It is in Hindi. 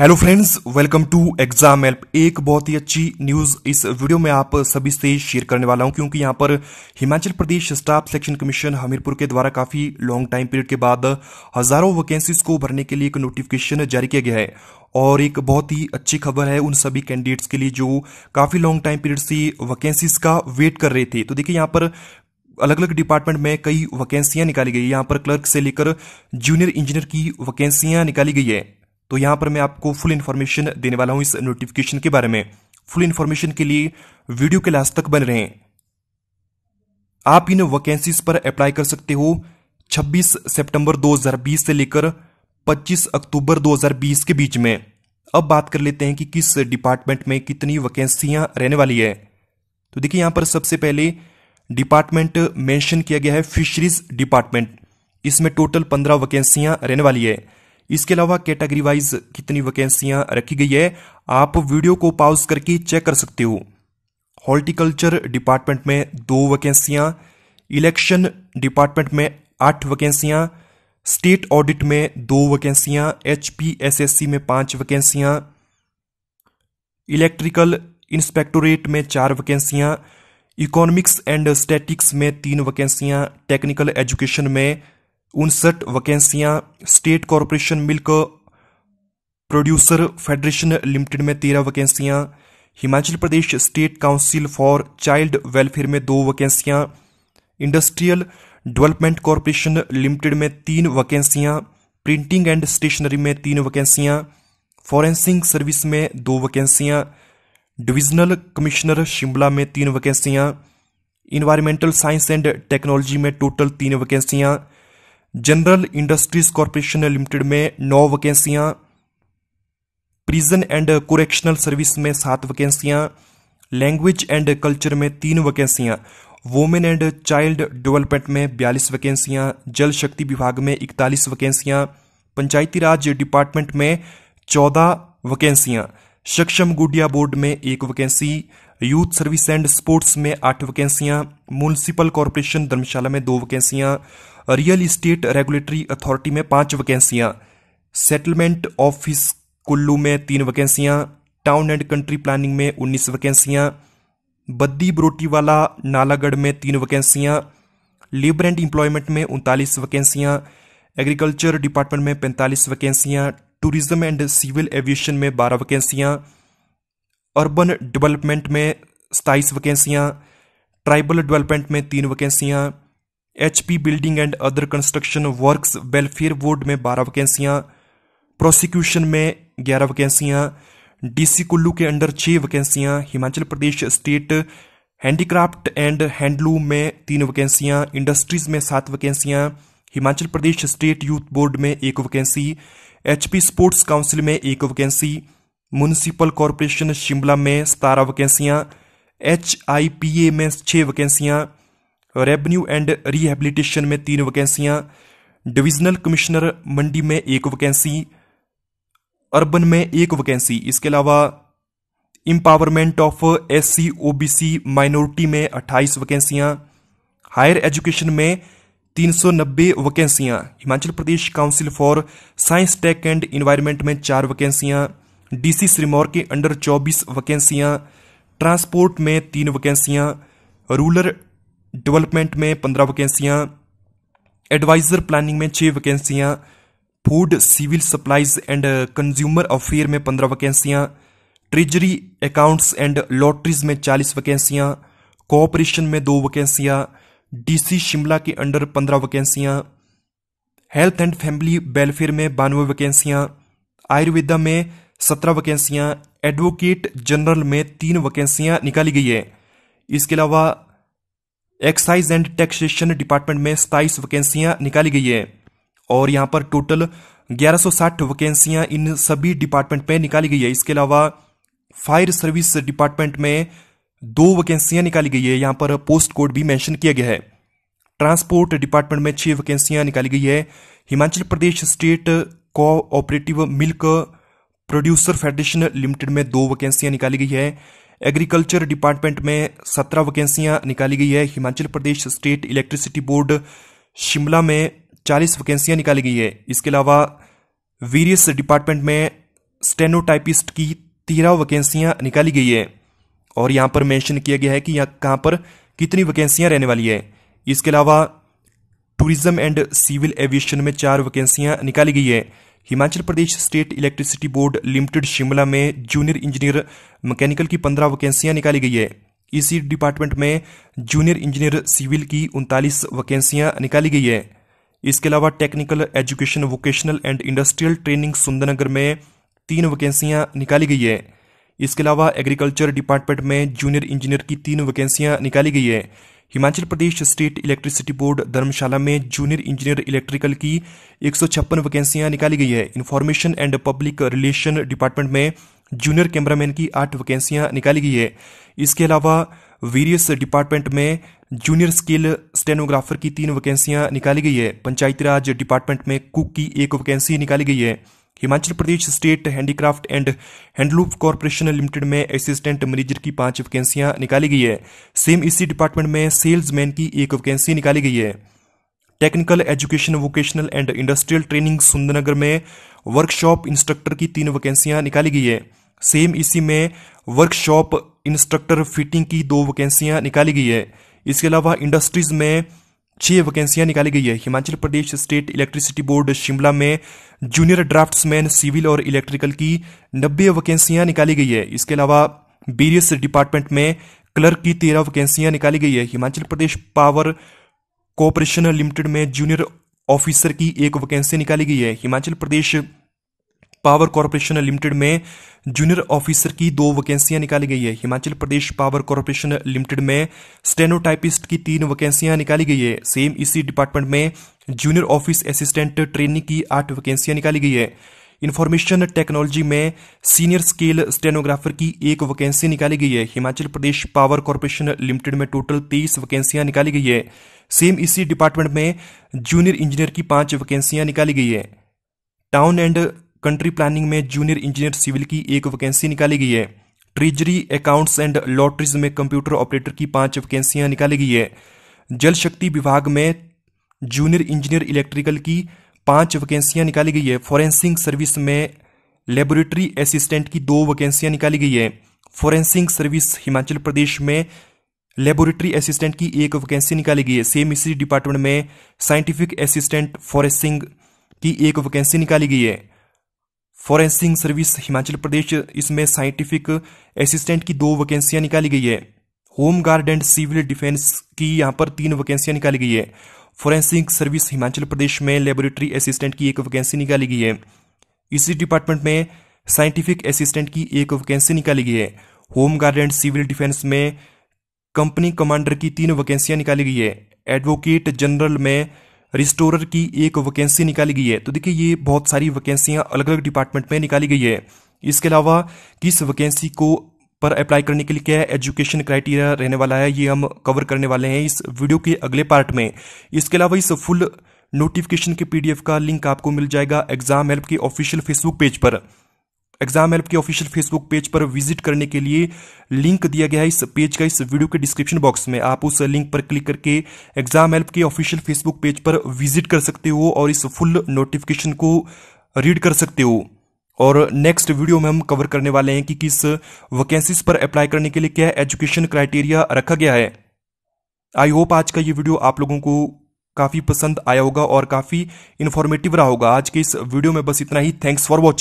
hello friends welcome to exam help एक बहुत ही अच्छी न्यूज इस वीडियो में आप सभी से शेयर करने वाला हूं क्योंकि यहां पर Himachal Pradesh staff selection commission Hamirpur के द्वारा काफी लॉन्ग टाइम पीरियड के बाद हजारों वैकेंसीज को भरने के लिए एक नोटिफिकेशन जारी किया गया है और एक बहुत ही अच्छी खबर है उन सभी कैंडिडेट्स के लिए जो काफी लॉन्ग टाइम पीरियड से वैकेंसीज का वेट कर रहे थे तो देखिए यहाँ पर अलग अलग डिपार्टमेंट में कई वैकेंसियां निकाली गई यहाँ पर क्लर्क से लेकर जूनियर इंजीनियर की वैकेंसियां निकाली गई है तो यहाँ पर मैं आपको फुल इन्फॉर्मेशन देने वाला हूँ इस नोटिफिकेशन के बारे में फुल इन्फॉर्मेशन के लिए वीडियो के लास्ट तक बन रहे आप इन वैकेंसीज पर अप्लाई कर सकते हो 26 सितंबर 2020 से लेकर 25 अक्टूबर 2020 के बीच में अब बात कर लेते हैं कि किस डिपार्टमेंट में कितनी वैकेंसियां रहने वाली है तो देखिए यहां पर सबसे पहले डिपार्टमेंट मेंशन किया गया है फिशरीज डिपार्टमेंट इसमें टोटल पंद्रह वैकेंसियां रहने वाली है इसके अलावा कैटेगरी वाइज कितनी वैकेंसियां रखी गई है आप वीडियो को पॉज करके चेक कर सकते हो हॉर्टिकल्चर डिपार्टमेंट में दो वैकेंसियां इलेक्शन डिपार्टमेंट में आठ वैकेंसियां स्टेट ऑडिट में दो वैकेंसियां एचपीएसएससी में पांच वैकेंसियां इलेक्ट्रिकल इंस्पेक्टोरेट में चार वैकेंसियां इकोनॉमिक्स एंड स्टेटिक्स में तीन वैकेंसियां टेक्निकल एजुकेशन में उनसठ वैकेंसियां state corporation milk producer federation limited में तेरह वैकेंसियां Himachal Pradesh state council for child welfare में दो वैकेंसियां इंडस्ट्रियल डेवलपमेंट कॉरपोरेशन लिमिटेड में तीन वैकेंसियां प्रिंटिंग एंड स्टेशनरी में तीन वैकेंसियां फॉरेंसिंग सर्विस में दो वैकेंसियां डिविजनल कमिश्नर शिमला में तीन वैकेंसियां इन्वायरमेंटल साइंस एंड टेक्नोलॉजी में टोटल तीन वैकेंसियां जनरल इंडस्ट्रीज कॉरपोरेशन लिमिटेड में नौ वैकेंसियां प्रिजन एंड कोरेक्शनल सर्विस में सात वैकेंसियां लैंग्वेज एंड कल्चर में तीन वैकेंसियां वोमेन एंड चाइल्ड डेवलपमेंट में बयालीस वैकेंसियां जल शक्ति विभाग में इकतालीस वैकेंसियां पंचायती राज डिपार्टमेंट में चौदह वैकेंसियां सक्षम गुडिया बोर्ड में एक vacancy youth service and sports में आठ वैकेंसियां म्यूनिसिपल कॉरपोरेशन धर्मशाला में दो वैकेंसियां रियल इस्टेट रेगुलेटरी अथॉरिटी में पांच वैकेंसियां सेटलमेंट ऑफिस कुल्लू में तीन वैकेंसियां टाउन एंड कंट्री प्लानिंग में उन्नीस वैकेंसियां बद्दी बरोटीवाला नालागढ़ में तीन वैकेंसियां लेबर एंड एम्प्लॉयमेंट में उनतालीस वैकेंसियां एग्रीकल्चर डिपार्टमेंट में पैंतालीस वैकेंसियां टूरिज्म एंड सिविल एविएशन में बारह वैकेंसियां अर्बन डेवलपमेंट में सताईस वैकेंसियां ट्राइबल डेवलपमेंट में तीन वैकेंसियां HP building and other construction works welfare board में बारह वैकेंसियां प्रोसिक्यूशन में ग्यारह वैकेंसियां डीसी कुल्लू के अंडर छः वैकेंसियां Himachal Pradesh state handicraft and handloom में तीन वैकेंसियां इंडस्ट्रीज में सात वैकेंसियां Himachal Pradesh state youth board में एक वैकेंसी एचपी स्पोर्ट्स काउंसिल में एक वैकेंसी म्यूनिसिपल कॉरपोरेशन शिमला में सतारह वैकेंसियां एच में छः वैकेंसियां रेवन्यू एंड रिहेबिलिटेशन में तीन वैकेंसियां डिविजनल कमिश्नर मंडी में एक वैकेंसी अर्बन में एक वैकेंसी इसके अलावा empowerment of S C O B C minority में 28 वैकेंसियां हायर एजुकेशन में 390 वैकेंसियां Himachal Pradesh council for science tech and environment में चार वैकेंसियां डीसी सिरमौर के अंडर 24 वैकेंसियां ट्रांसपोर्ट में तीन वैकेंसियां रूरल डेवलपमेंट में पंद्रह वैकेंसियाँ एडवाइज़र प्लानिंग में छः वैकेंसियाँ food civil supplies and consumer affair में पंद्रह वैकेंसियां ट्रेजरी अकाउंट्स एंड लॉटरीज में चालीस वैकेंसियाँ कोऑपरेशन में दो वैकेंसियाँ डीसी शिमला के अंडर पंद्रह वैकेंसियां हेल्थ एंड फैमिली वेलफेयर में बानवे वैकेंसियाँ आयुर्वेदा में सत्रह वैकेंसियाँ एडवोकेट जनरल में तीन वैकेंसियां निकाली गई है इसके अलावा एक्साइज एंड टैक्सेशन डिपार्टमेंट में सताइस वैकेंसियां निकाली गई है और यहां पर टोटल 1160 वैकेंसियां इन सभी डिपार्टमेंट में निकाली गई है इसके अलावा फायर सर्विस डिपार्टमेंट में दो वैकेंसियां निकाली गई है यहां पर पोस्ट कोड भी मेंशन किया गया है ट्रांसपोर्ट डिपार्टमेंट में छह वैकेंसियां निकाली गई है Himachal Pradesh state cooperative milk producer federation limited में दो वैकेंसियां निकाली गई है एग्रीकल्चर डिपार्टमेंट में सत्रह वैकेंसियां निकाली गई है Himachal Pradesh state electricity board Shimla में चालीस वैकेंसियां निकाली गई है इसके अलावा वीरियस डिपार्टमेंट में स्टेनोटाइपिस्ट की तेरह वैकेंसियां निकाली गई है और यहाँ पर मेंशन किया गया है कि यहाँ कहाँ पर कितनी वैकेंसियां रहने वाली है इसके अलावा टूरिज्म एंड सिविल एविएशन में चार वैकेंसियां निकाली गई है Himachal Pradesh state electricity board limited Shimla में जूनियर इंजीनियर मैकेनिकल की पंद्रह वैकेंसियां निकाली गई है इसी डिपार्टमेंट में जूनियर इंजीनियर सिविल की उनतालीस वैकेंसियां निकाली गई है इसके अलावा technical education vocational and industrial training Sundarnagar में तीन वैकेंसियां निकाली गई है इसके अलावा एग्रीकल्चर डिपार्टमेंट में जूनियर इंजीनियर की तीन वैकेंसियां निकाली गई है Himachal Pradesh state electricity board Dharamshala में जूनियर इंजीनियर इलेक्ट्रिकल की एक वैकेंसियां निकाली गई है information and public relation department में जूनियर कैमरामैन की आठ वैकेंसियां निकाली गई है इसके अलावा वेरियस डिपार्टमेंट में जूनियर स्किल स्टेनोग्राफर की तीन वैकेंसियां निकाली गई है पंचायती राज डिपार्टमेंट में कुक की एक वैकेंसी निकाली गई है Himachal Pradesh state handicraft and handloom corporation limited में असिस्टेंट मैनेजर की पांच वैकेंसियां निकाली गई है सेम इसी डिपार्टमेंट में सेल्समैन की एक वैकेंसी निकाली गई है technical education vocational and industrial training Sundarnagar में वर्कशॉप इंस्ट्रक्टर की तीन वैकेंसियां निकाली गई है सेम इसी में वर्कशॉप इंस्ट्रक्टर फिटिंग की दो वैकेंसियां निकाली गई है इसके अलावा इंडस्ट्रीज में छह वैकेंसियां निकाली गई है Himachal Pradesh state electricity board Shimla में जूनियर ड्राफ्ट्समैन सिविल और इलेक्ट्रिकल की नब्बे वैकेंसियां निकाली गई है इसके अलावा बीरियस डिपार्टमेंट में क्लर्क की तेरह वैकेंसियां निकाली गई है Himachal Pradesh power corporation limited में जूनियर ऑफिसर की एक वैकेंसी निकाली गई है Himachal Pradesh power corporation limited में जूनियर ऑफिसर की दो वैकेंसियां निकाली गई है Himachal Pradesh power corporation limited में स्टेनोटाइपिस्ट की तीन वैकेंसियां निकाली गई है सेम इसी डिपार्टमेंट में जूनियर ऑफिस असिस्टेंट ट्रेनिंग की आठ वैकेंसियां निकाली गई है इन्फॉर्मेशन टेक्नोलॉजी में सीनियर स्केल स्टेनोग्राफर की एक वैकेंसी निकाली गई है Himachal Pradesh power corporation limited में टोटल तेईस वैकेंसियां निकाली गई है सेम इसी डिपार्टमेंट में जूनियर इंजीनियर की पांच वैकेंसियां निकाली गई है टाउन एंड कंट्री प्लानिंग में जूनियर इंजीनियर सिविल की एक वैकेंसी निकाली गई है ट्रेजरी अकाउंट्स एंड लॉटरीज में कंप्यूटर ऑपरेटर की पांच वैकेंसियां निकाली गई है जल शक्ति विभाग में जूनियर इंजीनियर इलेक्ट्रिकल की पांच वैकेंसियां निकाली गई है फॉरेंसिक सर्विस में लेबोरेटरी असिस्टेंट की दो वैकेंसियां निकाली गई है फॉरेंसिक सर्विस हिमाचल प्रदेश में लेबोरेटरी असिस्टेंट की एक वैकेंसी निकाली गई है सेम इसी डिपार्टमेंट में साइंटिफिक असिस्टेंट फॉरेंसिक की एक वैकेंसी निकाली गई है फॉरेंसिक सर्विस हिमाचल प्रदेश इसमें साइंटिफिक असिस्टेंट की दो वैकेंसियां निकाली गई है home guard and civil defence की यहाँ पर तीन वैकेंसियां निकाली गई है फॉरेंसिक सर्विस हिमाचल प्रदेश में लेबोरेटरी असिस्टेंट की एक वैकेंसी निकाली गई है इसी डिपार्टमेंट में साइंटिफिक असिस्टेंट की एक वैकेंसी निकाली गई है home guard and civil defence में कंपनी कमांडर की तीन वैकेंसियां निकाली गई है एडवोकेट जनरल में रिस्टोरर की एक वैकेंसी निकाली गई है तो देखिए ये बहुत सारी वैकेंसियां अलग अलग डिपार्टमेंट में निकाली गई है इसके अलावा किस वैकेंसी को पर अप्लाई करने के लिए क्या है एजुकेशन क्राइटेरिया रहने वाला है ये हम कवर करने वाले हैं इस वीडियो के अगले पार्ट में इसके अलावा इस फुल नोटिफिकेशन के पीडीएफ का लिंक आपको मिल जाएगा एग्जाम हेल्प के ऑफिशियल फेसबुक पेज पर एग्जाम हेल्प के ऑफिशियल फेसबुक पेज पर विजिट करने के लिए लिंक दिया गया है इस पेज का इस वीडियो के डिस्क्रिप्शन बॉक्स में आप उस लिंक पर क्लिक करके एग्जाम हेल्प के ऑफिशियल फेसबुक पेज पर विजिट कर सकते हो और इस फुल नोटिफिकेशन को रीड कर सकते हो और नेक्स्ट वीडियो में हम कवर करने वाले हैं कि किस वैकेंसीज पर अप्लाई करने के लिए क्या एजुकेशन क्राइटेरिया रखा गया है आई होप आज का ये वीडियो आप लोगों को काफ़ी पसंद आया होगा और काफ़ी इन्फॉर्मेटिव रहा होगा आज के इस वीडियो में बस इतना ही थैंक्स फॉर वॉचिंग